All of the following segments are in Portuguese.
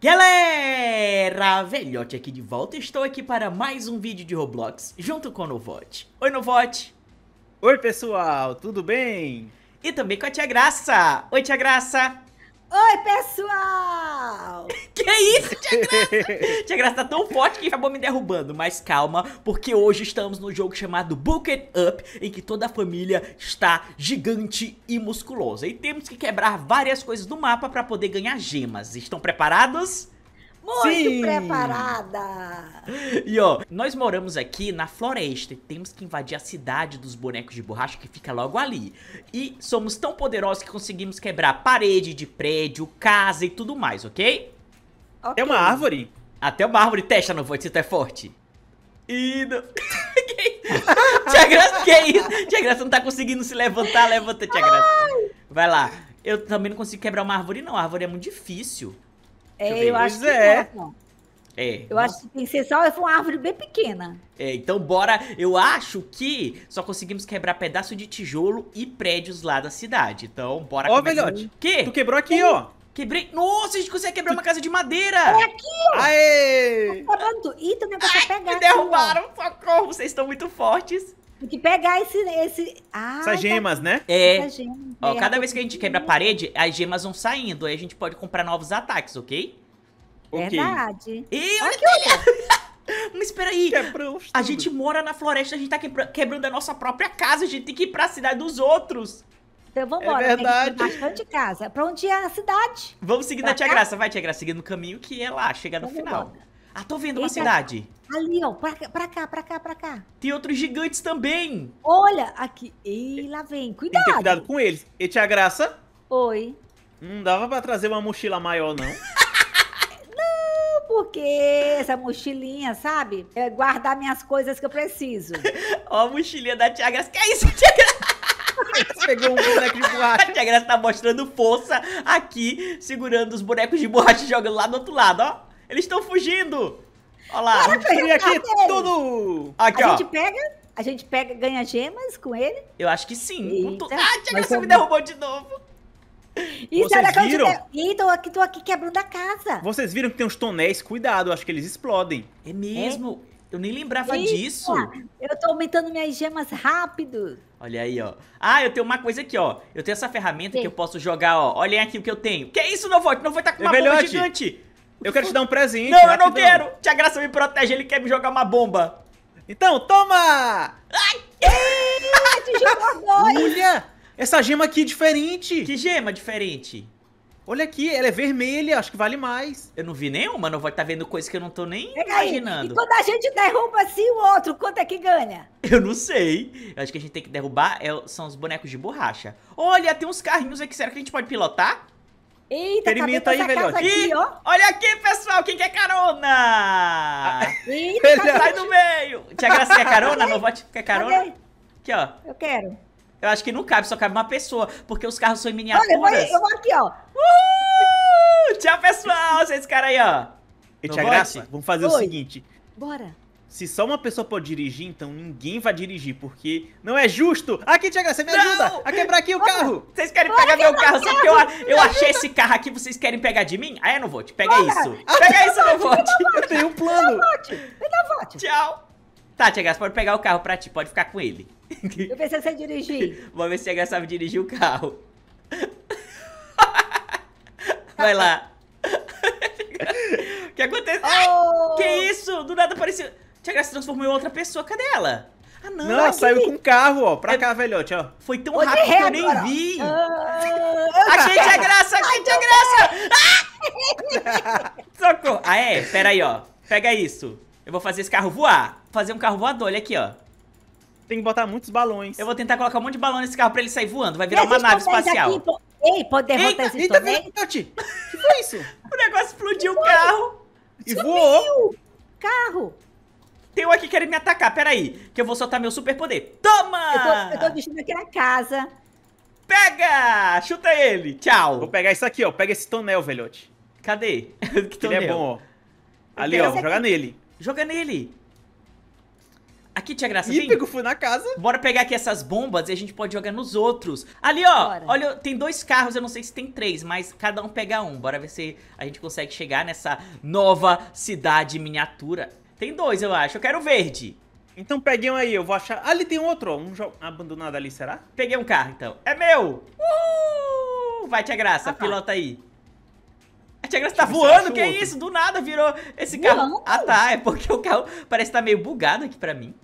Galera, velhote aqui de volta, estou aqui para mais um vídeo de Roblox, junto com o Novote. Oi, Novote! Oi, pessoal, tudo bem? E também com a Tia Graça! Oi, Tia Graça! Oi, pessoal! que isso, Tia Graça? tia Graça tá tão forte que acabou me derrubando. Mas calma, porque hoje estamos no jogo chamado Bucket Up, em que toda a família está gigante e musculosa. E temos que quebrar várias coisas do mapa para poder ganhar gemas. Estão preparados? Muito Sim. preparada! E ó, nós moramos aqui na floresta e temos que invadir a cidade dos bonecos de borracha que fica logo ali. E somos tão poderosos que conseguimos quebrar parede de prédio, casa e tudo mais, ok? okay. É uma árvore? Até uma árvore testa no voto se tu é forte. E... Não... tia Graça, que é isso? Tia Graça não tá conseguindo se levantar, levanta, Tia Graça. Vai lá. Eu também não consigo quebrar uma árvore, não. A árvore é muito difícil. É, eu, acho que é. é. Eu acho que tem que ser só é uma árvore bem pequena. É, então bora. Eu acho que só conseguimos quebrar pedaço de tijolo e prédios lá da cidade. Então bora Ó, oh, melhor. Que? Tu quebrou aqui, Sim. ó. Quebrei. Nossa, a gente consegue quebrar uma casa de madeira. É aqui, ó. Aê. Tá acabando. Ih, também pegar. Me derrubaram. Socorro, vocês estão muito fortes. Tem que pegar esse. esse... Ah, Essas tá. gemas, tá... né? É. gema, Ó, é, cada vez que a gente quebra a parede, as gemas vão saindo. Aí a gente pode comprar novos ataques, ok? Verdade. E olha que Mas espera aí. A gente mora na floresta, a gente tá quebrando a nossa própria casa. A gente tem que ir pra cidade dos outros. Então vamos embora. É né, verdade. Tem bastante casa. Pra onde é a cidade? Vamos seguir pra na Tia Graça. Vai, Tia Graça, seguindo o caminho que é lá, chegar no vamos final. Embora. Ah, tô vendo uma cidade. Ali, ó. Pra, pra, cá, pra cá, pra cá. Tem outros gigantes também. Olha, aqui. Ei, lá vem. Cuidado. Tem que ter cuidado com eles. E tia Graça? Oi. Não dava pra trazer uma mochila maior, não? não, porque essa mochilinha, sabe? É guardar minhas coisas que eu preciso. ó a mochilinha da tia Graça. Que é isso, tia Graça? Pegou um boneco de borracha. A tia Graça tá mostrando força aqui, segurando os bonecos de borracha e jogando lá do outro lado, ó. Eles estão fugindo! Olha lá, Bora destruir aqui eles. tudo! Aqui, a ó. gente pega, a gente pega, ganha gemas com ele. Eu acho que sim. tu... Ah, Tiago, você me derrubou de novo. Isso, Vocês era viram? Ih, tô aqui, tô aqui quebrando a casa. Vocês viram que tem uns tonéis? Cuidado, acho que eles explodem. É mesmo? É? Eu nem lembrava Eita, disso. Eu tô aumentando minhas gemas rápido. Olha aí, ó. Ah, eu tenho uma coisa aqui, ó. Eu tenho essa ferramenta Sim. que eu posso jogar, ó. Olhem aqui o que eu tenho. Que é isso, Novote? Novote tá com é uma Levelhote. bomba gigante. Eu quero te dar um presente. Não, rapidão. eu não quero. Tia Graça me protege, ele quer me jogar uma bomba. Então, toma! Ai! te jogou dois. Olha, essa gema aqui é diferente. Que gema diferente? Olha aqui, ela é vermelha, acho que vale mais. Eu não vi nenhuma, não vai estar tá vendo coisa que eu não tô nem imaginando. Aí. E quando a gente derruba assim o outro, quanto é que ganha? Eu não sei. Eu acho que a gente tem que derrubar é, são os bonecos de borracha. Olha, tem uns carrinhos aqui, será que a gente pode pilotar? Eita, Experimenta tá aí, velho. Aqui, olha aqui, pessoal, quem quer é carona? Eita, sai do meio. Tia Graça quer é carona? Novote quer carona? Cadê? Aqui, ó. Eu quero. Eu acho que não cabe, só cabe uma pessoa, porque os carros são em miniaturas. Olha, eu vou, aqui, ó. Uhul! Tchau, pessoal, Esses caras aí, ó. E Tia Graça, vamos fazer Oi. o seguinte. Bora. Se só uma pessoa pode dirigir, então ninguém vai dirigir, porque não é justo! Aqui, Tiago, você me não! ajuda a quebrar aqui o carro! Vocês querem pegar meu carro, só que eu, eu achei esse carro aqui, vocês querem pegar de mim? Ah, eu não vou, te pega Bora. isso! pega isso, não vote! Eu tenho um plano! Me o vote! vote! Tchau! Tá, Tiago, pode pegar o carro pra ti, pode ficar com ele. Eu pensei em dirigir. Vou ver se Tiago sabe dirigir o carro. Vai lá. O que aconteceu? Oh. que isso? Do nada apareceu... Tia se transformou em outra pessoa. Cadê ela? Ah, não. Não, ela saiu com um carro, ó. Pra é... cá, velhote, ó. Foi tão Onde rápido é que eu nem vi. Ah... Achei é graça, achei tia graça. Ah! Socorro. Ah, é? Pera aí, ó. Pega isso. Eu vou fazer esse carro voar. Vou fazer um carro voador. Olha aqui, ó. Tem que botar muitos balões. Eu vou tentar colocar um monte de balão nesse carro pra ele sair voando. Vai virar uma nave tá espacial. Aqui, Ei, pode derrotar eita, esse eita, O que foi isso? o negócio explodiu o carro. E voou. Carro. Tem um aqui querendo me atacar, peraí. Que eu vou soltar meu super poder. Toma! Eu tô, eu tô vestindo aqui na casa. Pega! Chuta ele. Tchau. Vou pegar isso aqui, ó. Pega esse tonel, velhote. Cadê? que tonel? Ele é bom, ó. Ali, ó. vou aqui. nele. Joga nele. Aqui, Tia Graça, Ih, assim? pegou fui na casa. Bora pegar aqui essas bombas e a gente pode jogar nos outros. Ali, ó. Bora. Olha, tem dois carros, eu não sei se tem três, mas cada um pega um. Bora ver se a gente consegue chegar nessa nova cidade miniatura. Tem dois, eu acho. Eu quero o verde. Então peguei um aí, eu vou achar... Ah, ali tem outro, ó. Um abandonado ali, será? Peguei um carro, então. É meu! Uhul! Vai, Tia Graça, ah, tá. pilota aí. A Tia Graça tá voando, que outro. é isso? Do nada virou esse carro. Ah, tá. É porque o carro parece estar tá meio bugado aqui pra mim.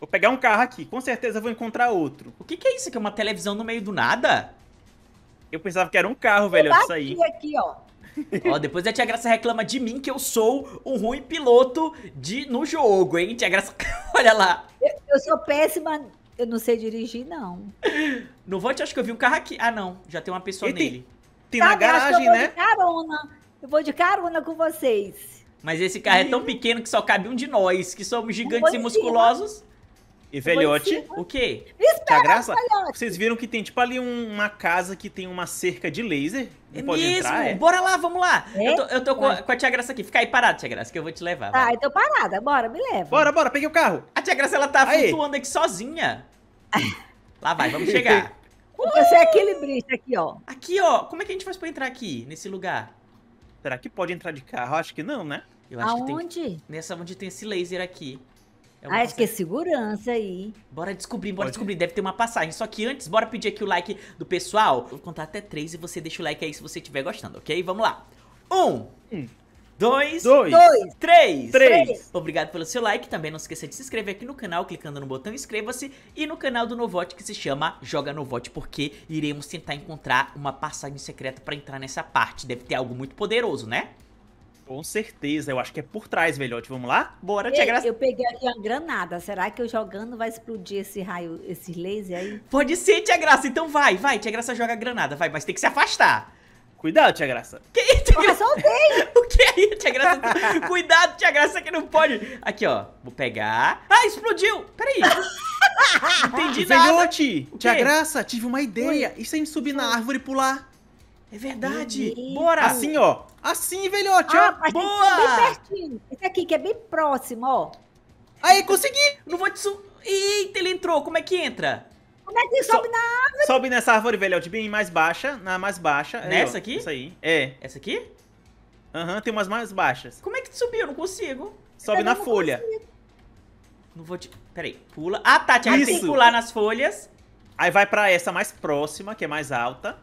Vou pegar um carro aqui. Com certeza vou encontrar outro. O que, que é isso? Que é uma televisão no meio do nada? Eu pensava que era um carro, eu velho, eu disso aí. aqui, ó. Ó, depois a Tia Graça reclama de mim que eu sou um ruim piloto de, no jogo, hein? Tia Graça, olha lá. Eu, eu sou péssima, eu não sei dirigir, não. No Vante, acho que eu vi um carro aqui. Ah, não, já tem uma pessoa nele. Tem Sabe, na garagem, eu né? Eu vou de né? carona, eu vou de carona com vocês. Mas esse carro é tão pequeno que só cabe um de nós, que somos gigantes e é. musculosos. E velhote, o quê? Espera, graça? Velhote. Vocês viram que tem tipo ali uma casa que tem uma cerca de laser? Não é pode mesmo? entrar? É? Bora lá, vamos lá! É? Eu tô, eu tô com, a, com, a, Tia Graça aqui. Fica aí parada, Tia Graça, que eu vou te levar. Tá, eu então tô parada. Bora, me leva. Bora, bora, peguei o carro. A Tia Graça, ela tá aí. flutuando aqui sozinha. lá vai, vamos chegar. Você é aquele equilibrista aqui, ó. Aqui, ó. Como é que a gente faz pra entrar aqui, nesse lugar? Será que pode entrar de carro? Acho que não, né? Eu acho Aonde? Que tem, nessa onde tem esse laser aqui. É ah, acho que é, é segurança aí. Bora descobrir, bora Pode. descobrir. Deve ter uma passagem. Só que antes, bora pedir aqui o like do pessoal. Vou contar até três e você deixa o like aí se você estiver gostando, ok? Vamos lá. Um. Hum. Dois, dois, dois, três, três. Obrigado pelo seu like. Também não esqueça de se inscrever aqui no canal, clicando no botão inscreva-se. E no canal do Novote, que se chama Joga Novote, porque iremos tentar encontrar uma passagem secreta pra entrar nessa parte. Deve ter algo muito poderoso, né? Com certeza, eu acho que é por trás, velhote. Vamos lá? Bora, Ei, te Eu peguei aqui uma granada. Será que eu jogando vai explodir esse raio, esse laser aí? Pode ser, Tia Graça. Então vai, vai. Tia Graça joga a granada, vai. Mas tem que se afastar. Cuidado, Tia Graça. Que isso, Tia Graça? o que é isso, Tia Graça? Cuidado, Tia Graça, que não pode. Aqui, ó. Vou pegar. Ah, explodiu. Peraí. Entendi nada. Velhote, Tia Graça, tive uma ideia. Oi. E se a gente subir Oi. na árvore e pular? É verdade. Bora. Assim, ó. Assim, velhote, ah, ó. Boa! Tá bem pertinho. Esse aqui que é bem próximo, ó. Aí, consegui! Não vou te su... Eita, ele entrou. Como é que entra? Como é que sobe so... na árvore? Sobe nessa árvore, velhote, bem mais baixa. Na mais baixa. Nessa aqui? Essa aí. É. Essa aqui? Aham, uhum, tem umas mais baixas. Como é que tu subiu? Eu não consigo. Sobe na folha. Consigo. Não vou te... Peraí, pula. Ah, tá, tinha que pular nas folhas. Aí vai pra essa mais próxima, que é mais alta.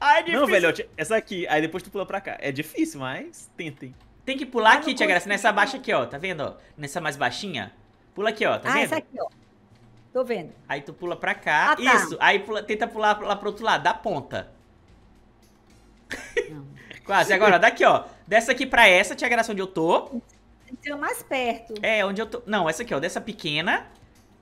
Ai, difícil. Não, velhote, essa aqui. Aí depois tu pula pra cá. É difícil, mas tentem. Tem que pular ah, aqui, Tia Graça, nessa baixa aqui, ó. Tá vendo, ó? Nessa mais baixinha. Pula aqui, ó. Tá ah, vendo? essa aqui, ó. Tô vendo. Aí tu pula pra cá. Ah, tá. Isso. Aí pula, tenta pular lá pro outro lado, da ponta. Quase. Agora, daqui, ó. Dessa aqui pra essa, Tia Graça, onde eu tô. Então, mais perto. É, onde eu tô. Não, essa aqui, ó. Dessa pequena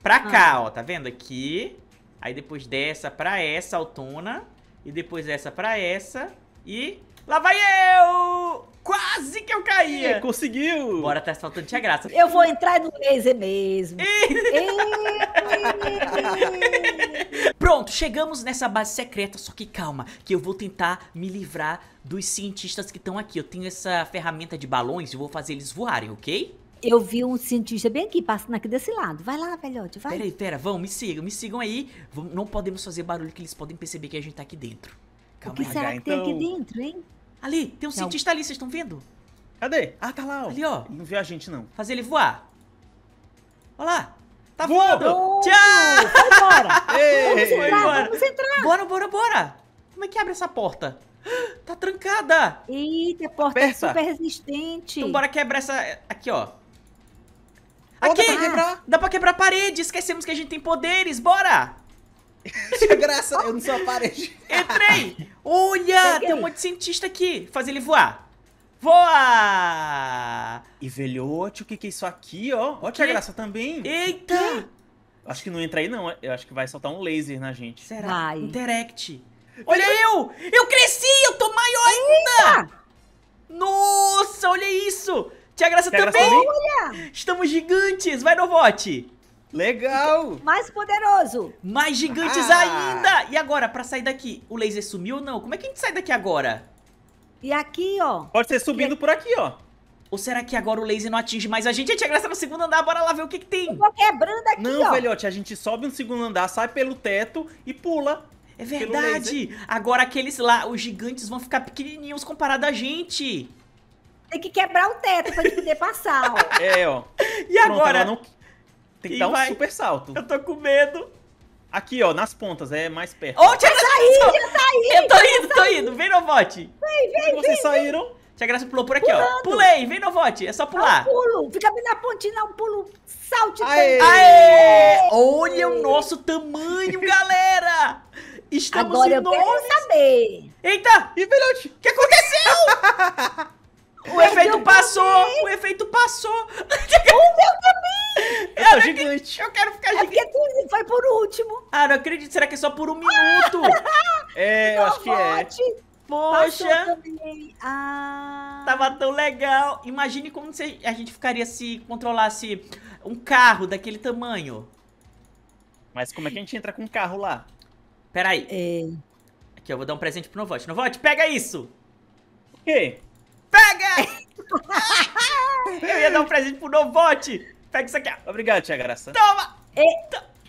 pra cá, ah. ó. Tá vendo? Aqui. Aí depois dessa pra essa, autona. E depois essa pra essa. E lá vai eu! Quase que eu caí conseguiu! Bora tá saltando a graça. Eu vou entrar no laser mesmo. Pronto, chegamos nessa base secreta, só que calma, que eu vou tentar me livrar dos cientistas que estão aqui. Eu tenho essa ferramenta de balões e vou fazer eles voarem, ok? Eu vi um cientista bem aqui, passando aqui desse lado. Vai lá, velhote, vai. Peraí, pera, vão, me sigam, me sigam aí. não podemos fazer barulho que eles podem perceber que a gente tá aqui dentro. Calma o que aí, será que então... tem aqui então. dentro, hein? Ali, tem um cientista ali, vocês estão vendo? Cadê? Ah, tá lá, ó. Ali, ó. Não viu a gente, não. Fazer ele voar. Olha lá. Tá voando. Tchau. Foi embora. Ei, vamos, entrar, vamos entrar. Bora, bora, bora. Como é que abre essa porta? Tá trancada. Eita, a porta é Aperta. é super resistente. Então bora quebrar essa... Aqui, ó. Oh, Aqui! Dá pra, quebrar. dá pra quebrar a parede, esquecemos que a gente tem poderes, bora! Isso é graça, eu não sou a parede. Entrei! Olha, Peguei. tem um monte de cientista aqui. faz ele voar. Voa! E velhote, o que que é isso aqui, ó? Olha que graça também. Eita! Acho que não entra aí, não. Eu acho que vai soltar um laser na gente. Será? Vai. Interact. Olha eu! Eu cresci! Eu tô maior ainda! Eita! Nossa, olha isso! Tia Graça Tia também! Graça também? Estamos gigantes! Vai, Novote! Legal! Mais poderoso! Mais gigantes ah. ainda! E agora, pra sair daqui, o laser sumiu ou não? Como é que a gente sai daqui agora? E aqui, ó... Pode ser subindo aqui... por aqui, ó. Ou será que agora o laser não atinge mais a gente? A gente agressa no segundo andar, bora lá ver o que, que tem. Eu tô quebrando aqui, Não, ó. velhote, a gente sobe no segundo andar, sai pelo teto e pula. É verdade. Agora aqueles lá, os gigantes vão ficar pequenininhos comparado a gente tem que quebrar o teto pra gente poder passar, ó. É, ó. E Pronto, agora? Não... Tem que e dar um super salto. Eu tô com medo. Aqui, ó, nas pontas, é mais perto. Oh, tia Graça, saí, já saí! Eu tô indo, tô indo. Vem, Novote. Vem, vem, Vocês vem, saíram. Vem. Tia Graça pulou por aqui, Pulando. ó. Pulei, vem, Novote. É só pular. Ah, pulo. Fica bem na pontinha, dá um pulo. Salte. Aê. Aê. Olha o nosso tamanho, galera. Estamos Agora enormes. eu quero saber. Eita. E, velhote, o que aconteceu? Eu quero ficar é gigante. foi por último. Ah, não acredito. Será que é só por um minuto? é, eu acho que é. Poxa! Ah. Tava tão legal. Imagine como se a gente ficaria se controlasse um carro daquele tamanho. Mas como é que a gente entra com um carro lá? Peraí. É... Aqui, eu vou dar um presente pro Novote. Novote, pega isso! O quê? Pega! eu ia dar um presente pro Novote! Pega isso aqui. Obrigado, tia Graça. Toma!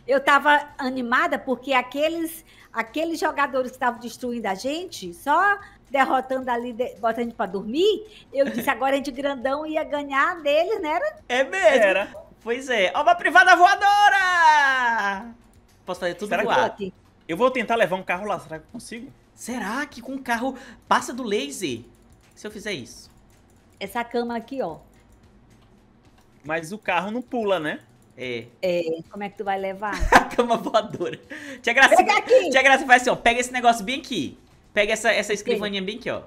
Eu tava animada porque aqueles, aqueles jogadores que estavam destruindo a gente, só derrotando ali, botando a gente pra dormir, eu disse, agora a gente grandão ia ganhar deles, né? Era... É mesmo. Era. Pois é. Ó, uma privada voadora! Posso fazer tudo Será Que... Eu vou tentar levar um carro lá, será que eu consigo? Será que com o carro passa do laser? Se eu fizer isso. Essa cama aqui, ó. Mas o carro não pula, né? É. é. Como é que tu vai levar? a cama voadora. Tia Graça, pega aqui. Tia Graça faz assim, ó. Pega esse negócio bem aqui. Pega essa, essa escrivaninha bem aqui, ó.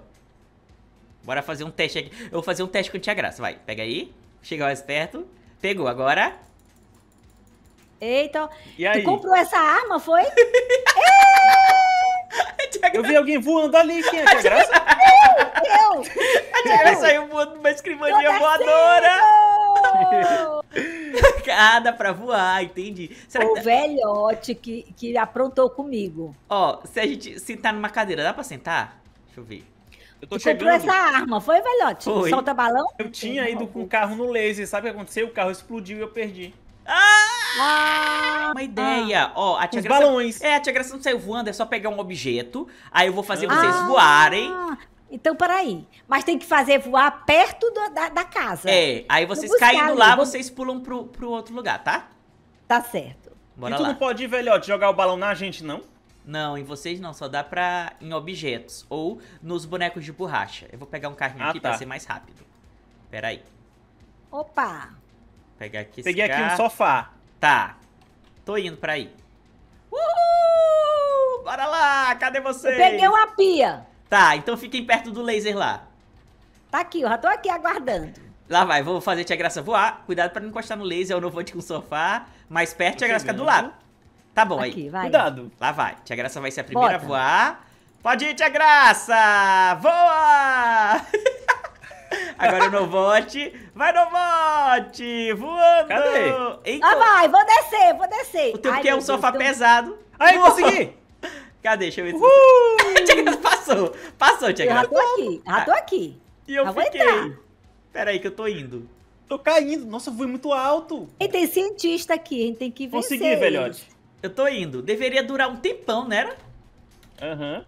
Bora fazer um teste aqui. Eu vou fazer um teste com a Tia Graça. Vai, pega aí. Chega mais perto. Pegou, agora. Eita. E aí? Tu comprou essa arma, foi? Eu vi alguém voando ali. Quem é a Tia Graça? eu, eu. A Tia Graça saiu voando numa escrivaninha voadora ah, dá pra voar, entendi. Será o que... velhote que, que aprontou comigo. Ó, se a gente sentar numa cadeira, dá pra sentar? Deixa eu ver. Eu tô chegando. essa arma, foi, velhote? Foi. Solta balão? Eu tinha ido com o carro no laser, sabe o que aconteceu? O carro explodiu e eu perdi. Ah! ah! Uma ideia. Ah. Ó, a tia Os Graça... balões. É, a tia Graça não saiu voando, é só pegar um objeto. Aí eu vou fazer ah. vocês voarem. Ah, então, peraí. Mas tem que fazer voar perto do, da, da, casa. É, aí vocês caindo lá, vocês pulam pro, pro outro lugar, tá? Tá certo. Bora e tu lá. não pode ir, velhote, jogar o balão na gente, não? Não, em vocês não, só dá pra em objetos ou nos bonecos de borracha. Eu vou pegar um carrinho ah, aqui tá. pra ser mais rápido. Peraí. Opa! pegar aqui Peguei aqui um sofá. Tá. Tô indo pra aí. Uhul! Bora lá! Cadê vocês? Eu peguei uma pia. Tá, então fiquem perto do laser lá. Tá aqui, eu já tô aqui aguardando. Lá vai, vou fazer Tia Graça voar. Cuidado pra não encostar no laser, eu não vou te com o sofá. Mais perto, Tia Graça fica do lado. Tá bom aqui, aí. Vai. Cuidado. Lá vai, Tia Graça vai ser a primeira Bota. a voar. Pode ir, Tia Graça! Voa! Agora no bote. Vai no bote! Voando! Cadê? Eita. Ah, vai, vou descer, vou descer. O teu que é um Deus sofá pesado. Aí, consegui! Cadê? Deixa eu ver. Uhul! Passou, passou, Tiago. Já tô aqui, já tô ah, aqui. E eu Aguentar. fiquei. Pera aí que eu tô indo. Tô caindo. Nossa, eu fui muito alto. E tem cientista aqui, a gente tem que vencer. Consegui, velhote. Eu tô indo. Deveria durar um tempão, né? Aham. Uhum.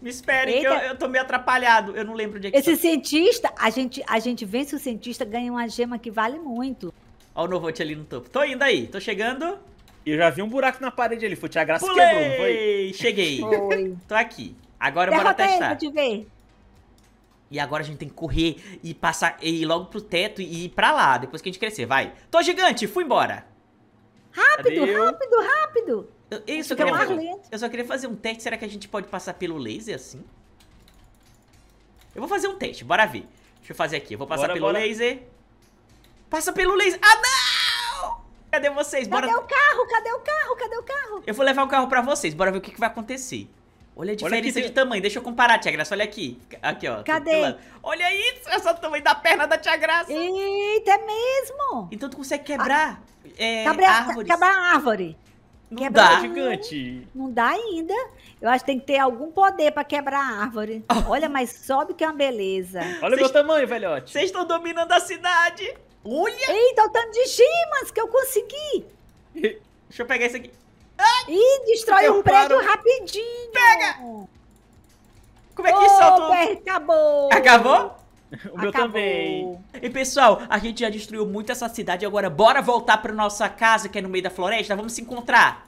Me espere, Eita. que eu, eu tô meio atrapalhado. Eu não lembro de é que Esse tô. Tá. cientista, a gente, a gente vence o cientista, ganha uma gema que vale muito. Ó o Novote ali no topo. Tô indo aí, tô chegando. Eu já vi um buraco na parede ali, Fute. A graça Pulei! quebrou, não foi? Cheguei. Foi. tô aqui. Agora bora testar. Ele te ver. E agora a gente tem que correr e passar e ir logo pro teto e ir pra lá, depois que a gente crescer, vai. Tô gigante, fui embora. Rápido, Adeus. rápido, rápido. Eu, eu, só queria, fazer, eu só queria fazer um teste, será que a gente pode passar pelo laser assim? Eu vou fazer um teste, bora ver. Deixa eu fazer aqui, eu vou passar bora, pelo bora. laser. Passa pelo laser. Ah, não! Cadê vocês? Bora... Cadê o carro? Cadê o carro? Cadê o carro? Eu vou levar o carro pra vocês, bora ver o que, que vai acontecer. Olha a diferença Olha de tamanho. Deixa eu comparar, Tia Graça. Olha aqui. Aqui, ó. Cadê? Olha isso! É só o tamanho da perna da Tia Graça. Eita, é mesmo? Então tu consegue quebrar ah, é, a... é, cabra, árvores. Quebrar árvore. Não quebrar dá. gigante. Não, dá ainda. Eu acho que tem que ter algum poder para quebrar a árvore. Oh. Olha, mas sobe que é uma beleza. Olha o meu tamanho, velhote. Vocês estão dominando a cidade. Olha! Eita, o tanto de gemas que eu consegui. Deixa eu pegar isso aqui. Ih, destrói então um prédio paro. rapidinho. Pega! Como é que oh, solta Acabou! Acabou? O meu Acabou. também. E pessoal, a gente já destruiu muito essa cidade. Agora bora voltar pra nossa casa, que é no meio da floresta. Vamos se encontrar.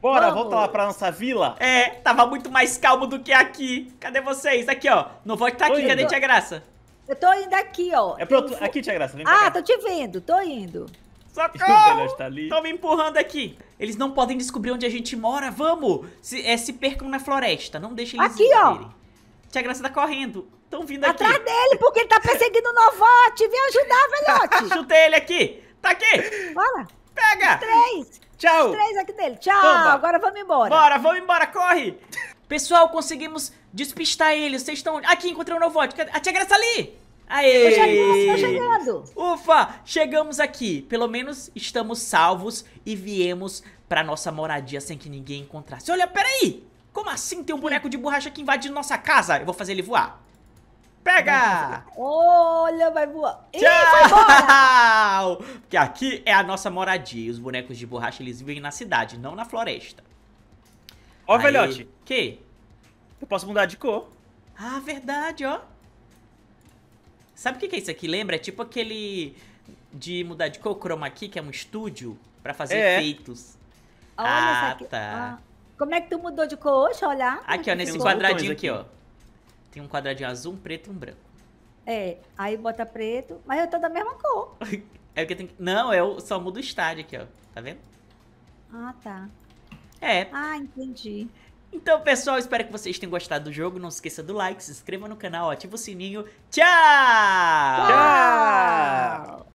Bora, Vamos. volta lá pra nossa vila. É, tava muito mais calmo do que aqui. Cadê vocês? Aqui, ó. Não vou estar tá aqui. cadê Cadê Tia Graça? Eu tô indo aqui, ó. É pronto. Aqui, Tia Graça. Vem ah, tô te vendo. Tô indo. Socorro! Tá tô me empurrando aqui. Eles não podem descobrir onde a gente mora, vamos! Se, é, se percam na floresta, não deixem eles Aqui, descobrirem. ó! Tia Graça tá correndo. Estão vindo aqui. Atrás dele, porque ele tá perseguindo o Novote. Vem ajudar, velhote. Chutei ele aqui. Tá aqui. Bora. Pega. Os três. Tchau. Os três aqui dele. Tchau. Agora vamos embora. Bora, vamos embora. Corre. Pessoal, conseguimos despistar ele. Vocês estão... Aqui, encontrei o Novote. A Tia Graça ali. Aê! Tô chegando, Ufa, chegamos aqui. Pelo menos estamos salvos e viemos pra nossa moradia sem que ninguém encontrasse. Olha, peraí! Como assim tem um boneco de borracha que invade nossa casa? Eu vou fazer ele voar. Pega! Olha, vai voar. Tchau! Porque aqui é a nossa moradia. os bonecos de borracha, eles vivem na cidade, não na floresta. Ó, velhote. Que? Eu posso mudar de cor. Ah, verdade, ó. Sabe o que, que é isso aqui? Lembra? É tipo aquele de mudar de cor, chroma key, que é um estúdio para fazer é. efeitos. Olha ah, aqui. tá. Ah, como é que tu mudou de cor hoje? Olha. Aqui, ó, nesse quadradinho aqui, ó. Tem um quadradinho azul, um preto e um branco. É, aí bota preto, mas eu tô da mesma cor. é porque tem que... Não, eu só mudo o estádio aqui, ó. Tá vendo? Ah, tá. É. Ah, entendi. Então, pessoal, espero que vocês tenham gostado do jogo. Não se esqueça do like, se inscreva no canal, ativa o sininho. Tchau! Tchau!